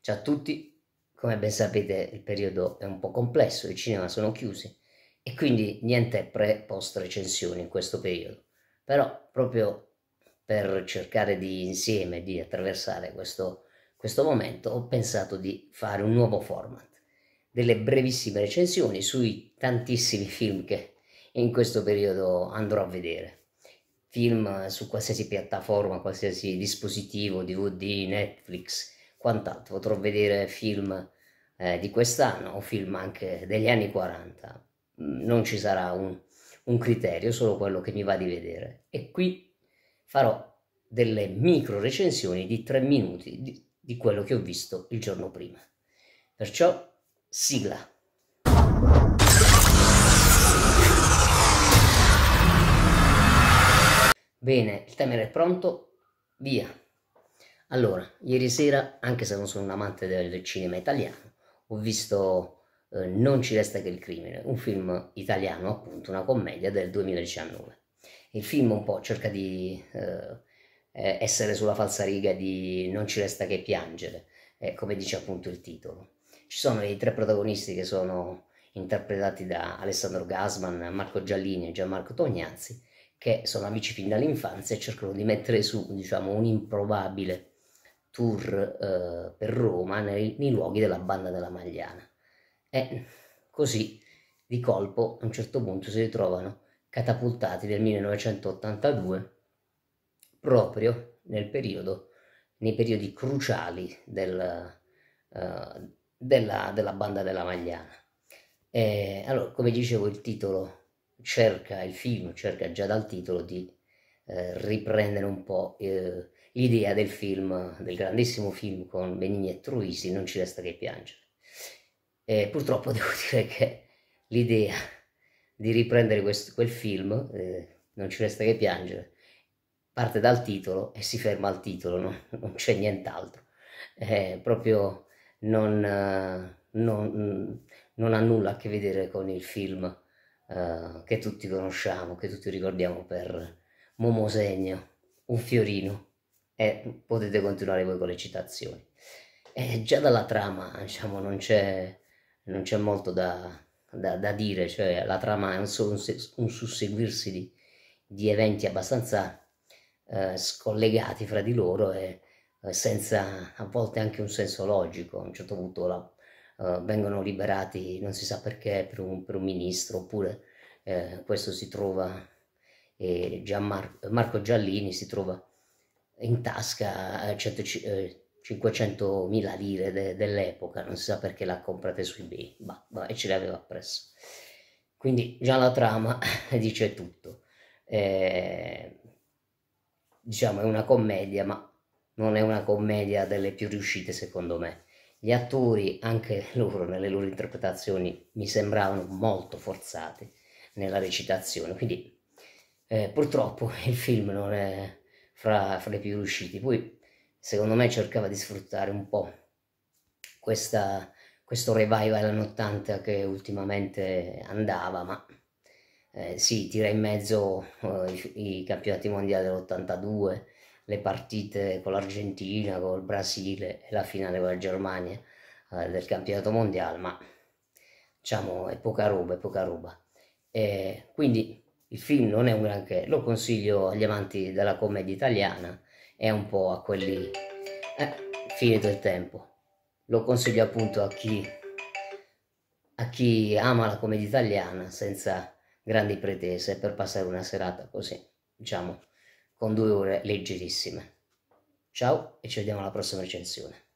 Ciao a tutti, come ben sapete il periodo è un po' complesso, i cinema sono chiusi e quindi niente pre-post recensioni in questo periodo. Però proprio per cercare di insieme di attraversare questo, questo momento ho pensato di fare un nuovo format, delle brevissime recensioni sui tantissimi film che in questo periodo andrò a vedere. Film su qualsiasi piattaforma, qualsiasi dispositivo, DVD, Netflix, quant'altro. Potrò vedere film eh, di quest'anno o film anche degli anni 40. Mm, non ci sarà un, un criterio, solo quello che mi va di vedere. E qui farò delle micro recensioni di 3 minuti di, di quello che ho visto il giorno prima. Perciò, sigla. Bene, il timer è pronto, via. Allora, ieri sera, anche se non sono un amante del cinema italiano, ho visto eh, Non ci resta che il crimine, un film italiano, appunto, una commedia del 2019. Il film un po' cerca di eh, eh essere sulla falsariga di Non ci resta che piangere, eh, come dice appunto il titolo. Ci sono i tre protagonisti che sono interpretati da Alessandro Gasman, Marco Giallini e Gianmarco Tognanzi, che sono amici fin dall'infanzia e cercano di mettere su diciamo, un improbabile tour eh, per Roma nei, nei, luoghi della banda della Magliana. E così di colpo a un certo punto si ritrovano catapultati nel 1982 proprio nel periodo, nei periodi cruciali del, eh, della, della, banda della Magliana. E, allora, come dicevo, il titolo cerca, il film cerca già dal titolo di eh, riprendere un po' eh, l'idea del film, del grandissimo film con Benigni e Truisi, non ci resta che piangere. E purtroppo devo dire che l'idea di riprendere quest- quel film, eh, non ci resta che piangere, parte dal titolo e si ferma al titolo, no? non c'è nient'altro. Eh, proprio non, eh, non, mm, non, ha nulla a che vedere con il film eh, che tutti conosciamo, che tutti ricordiamo per Momo un fiorino e potete continuare voi con le citazioni. E già dalla trama, diciamo, non c'è, non c'è molto da, da, da, dire, cioè la trama è un, un, un susseguirsi di, di, eventi abbastanza eh, scollegati fra di loro e eh, senza a volte anche un senso logico. A un certo punto la, eh, vengono liberati, non si sa perché, per un, per un ministro, oppure eh, questo si trova, eh, Gian Mar- Marco Giallini si trova in tasca 500.000 eh, eh, lire de, dell'epoca, non si sa perché l'ha comprata su eBay, bah, bah, e ce l'aveva appresso. Quindi già la trama dice tutto. Eh, diciamo è una commedia, ma non è una commedia delle più riuscite secondo me. Gli attori, anche loro nelle loro interpretazioni, mi sembravano molto forzati nella recitazione, quindi eh, purtroppo il film non è, fra, fra i più riusciti. Poi, secondo me, cercava di sfruttare un po' questa, questo revival anni 80 che ultimamente andava, ma eh, si sì, tira in mezzo eh, i, i, campionati mondiali dell'82, le partite con l'Argentina, con il Brasile e la finale con la Germania eh, del campionato mondiale, ma diciamo è poca roba, è poca roba. E eh, quindi il film non è un granché, lo consiglio agli amanti della commedia italiana e un po' a quelli... Eh, finito il tempo. Lo consiglio appunto a chi, a chi ama la commedia italiana senza grandi pretese per passare una serata così, diciamo, con due ore leggerissime. Ciao e ci vediamo alla prossima recensione.